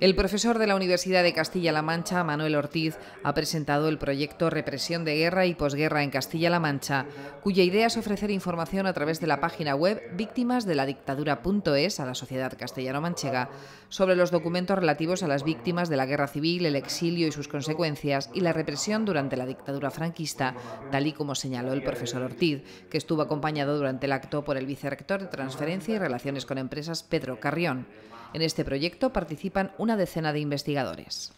El profesor de la Universidad de Castilla-La Mancha, Manuel Ortiz, ha presentado el proyecto Represión de Guerra y Posguerra en Castilla-La Mancha, cuya idea es ofrecer información a través de la página web víctimas a la sociedad castellano-manchega sobre los documentos relativos a las víctimas de la guerra civil, el exilio y sus consecuencias y la represión durante la dictadura franquista, tal y como señaló el profesor Ortiz, que estuvo acompañado durante el acto por el vicerrector de Transferencia y Relaciones con Empresas, Pedro Carrión. En este proyecto participan una decena de investigadores.